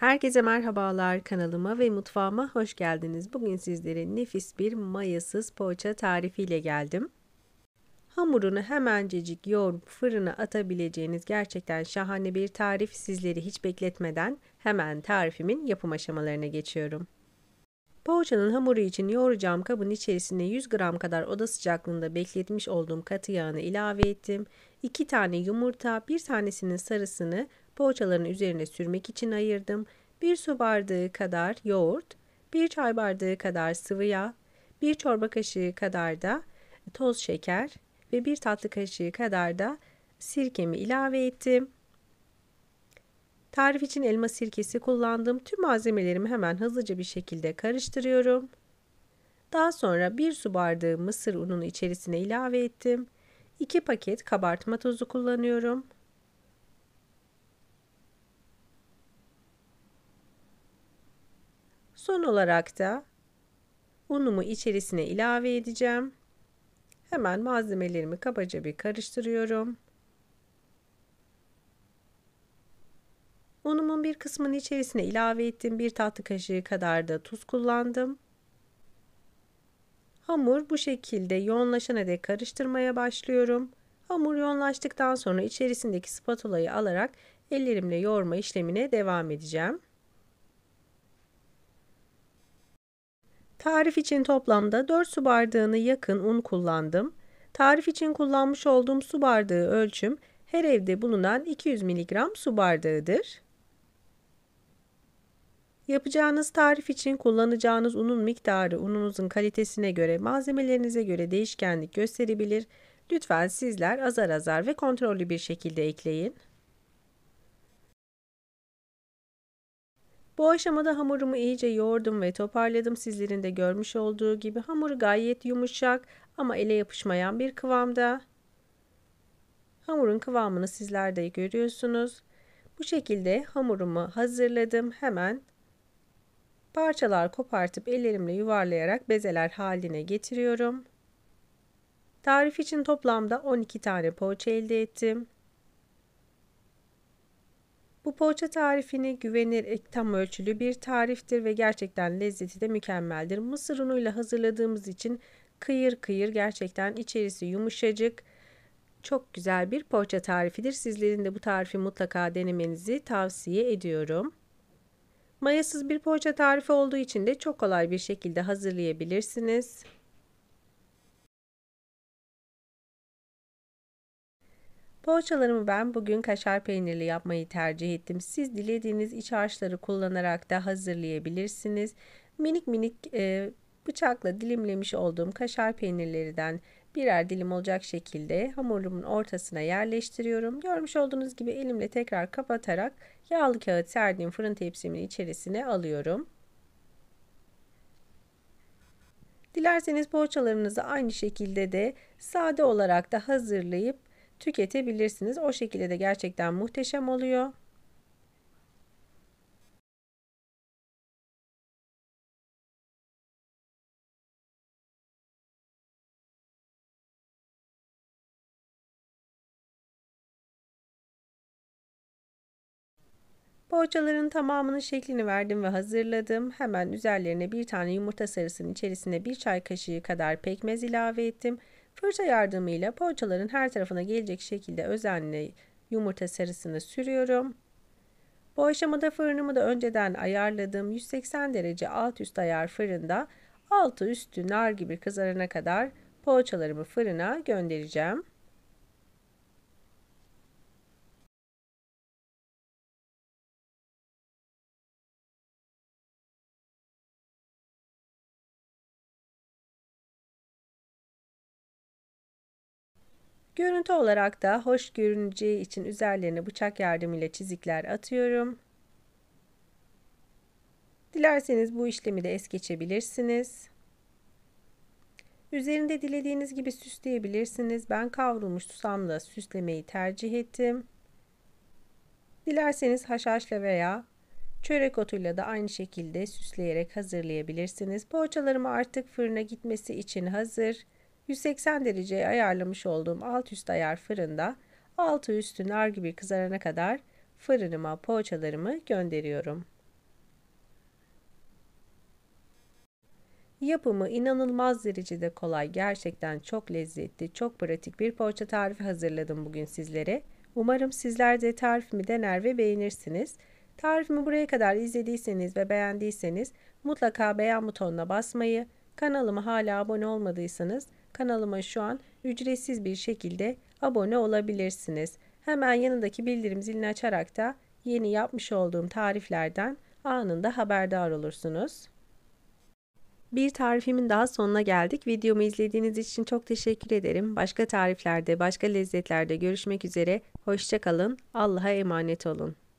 Herkese merhabalar kanalıma ve mutfağıma hoş geldiniz. Bugün sizlere nefis bir mayasız poğaça tarifiyle geldim. Hamurunu hemencecik yoğurup fırına atabileceğiniz gerçekten şahane bir tarif sizleri hiç bekletmeden hemen tarifimin yapım aşamalarına geçiyorum. Poğaçanın hamuru için yoğuracağım kabın içerisine 100 gram kadar oda sıcaklığında bekletmiş olduğum katı yağını ilave ettim. 2 tane yumurta, bir tanesinin sarısını Poğaçaların üzerine sürmek için ayırdım. 1 su bardağı kadar yoğurt, 1 çay bardağı kadar sıvı yağ, 1 çorba kaşığı kadar da toz şeker ve 1 tatlı kaşığı kadar da sirkemi ilave ettim. Tarif için elma sirkesi kullandım. Tüm malzemelerimi hemen hızlıca bir şekilde karıştırıyorum. Daha sonra 1 su bardağı mısır ununu içerisine ilave ettim. 2 paket kabartma tozu kullanıyorum. Son olarak da unumu içerisine ilave edeceğim. Hemen malzemelerimi kabaca bir karıştırıyorum. Unumun bir kısmını içerisine ilave ettim. Bir tatlı kaşığı kadar da tuz kullandım. Hamur bu şekilde yoğunlaşana dek karıştırmaya başlıyorum. Hamur yoğunlaştıktan sonra içerisindeki spatulayı alarak ellerimle yoğurma işlemine devam edeceğim. Tarif için toplamda 4 su bardağını yakın un kullandım. Tarif için kullanmış olduğum su bardağı ölçüm her evde bulunan 200 mg su bardağıdır. Yapacağınız tarif için kullanacağınız unun miktarı ununuzun kalitesine göre, malzemelerinize göre değişkenlik gösterebilir. Lütfen sizler azar azar ve kontrollü bir şekilde ekleyin. Bu aşamada hamurumu iyice yoğurdum ve toparladım. Sizlerin de görmüş olduğu gibi hamur gayet yumuşak ama ele yapışmayan bir kıvamda. Hamurun kıvamını sizler de görüyorsunuz. Bu şekilde hamurumu hazırladım. Hemen parçalar kopartıp ellerimle yuvarlayarak bezeler haline getiriyorum. Tarif için toplamda 12 tane poğaça elde ettim. Bu poğaça tarifini güvenilir e, tam ölçülü bir tariftir ve gerçekten lezzeti de mükemmeldir. Mısır unuyla hazırladığımız için kıyır kıyır gerçekten içerisi yumuşacık çok güzel bir poğaça tarifidir. Sizlerin de bu tarifi mutlaka denemenizi tavsiye ediyorum. Mayasız bir poğaça tarifi olduğu için de çok kolay bir şekilde hazırlayabilirsiniz. Poğaçalarımı ben bugün kaşar peynirli yapmayı tercih ettim. Siz dilediğiniz iç harçları kullanarak da hazırlayabilirsiniz. Minik minik e, bıçakla dilimlemiş olduğum kaşar peynirlerinden birer dilim olacak şekilde hamurumun ortasına yerleştiriyorum. Görmüş olduğunuz gibi elimle tekrar kapatarak yağlı kağıt serdiğim fırın tepsimin içerisine alıyorum. Dilerseniz poğaçalarınızı aynı şekilde de sade olarak da hazırlayıp tüketebilirsiniz. O şekilde de gerçekten muhteşem oluyor. Poğaçaların tamamının şeklini verdim ve hazırladım. Hemen üzerlerine bir tane yumurta sarısının içerisine bir çay kaşığı kadar pekmez ilave ettim. Fırça yardımıyla poğaçaların her tarafına gelecek şekilde özenle yumurta sarısını sürüyorum. Bu aşamada fırınımı da önceden ayarladığım 180 derece alt üst ayar fırında altı üstü nar gibi kızarana kadar poğaçalarımı fırına göndereceğim. Görüntü olarak da hoş görüneceği için üzerlerine bıçak yardımıyla çizikler atıyorum. Dilerseniz bu işlemi de es geçebilirsiniz. Üzerinde dilediğiniz gibi süsleyebilirsiniz. Ben kavrulmuş susamla süslemeyi tercih ettim. Dilerseniz haşhaşla veya çörek otuyla da aynı şekilde süsleyerek hazırlayabilirsiniz. Poğaçalarım artık fırına gitmesi için hazır. 180 dereceye ayarlamış olduğum alt üst ayar fırında altı üstü nar gibi kızarana kadar fırınıma poğaçalarımı gönderiyorum. Yapımı inanılmaz derecede kolay, gerçekten çok lezzetli, çok pratik bir poğaça tarifi hazırladım bugün sizlere. Umarım sizler de tarifimi dener ve beğenirsiniz. Tarifimi buraya kadar izlediyseniz ve beğendiyseniz mutlaka beğen butonuna basmayı, kanalıma hala abone olmadıysanız Kanalıma şu an ücretsiz bir şekilde abone olabilirsiniz. Hemen yanındaki bildirim zilini açarak da yeni yapmış olduğum tariflerden anında haberdar olursunuz. Bir tarifimin daha sonuna geldik. Videomu izlediğiniz için çok teşekkür ederim. Başka tariflerde, başka lezzetlerde görüşmek üzere. Hoşçakalın. Allah'a emanet olun.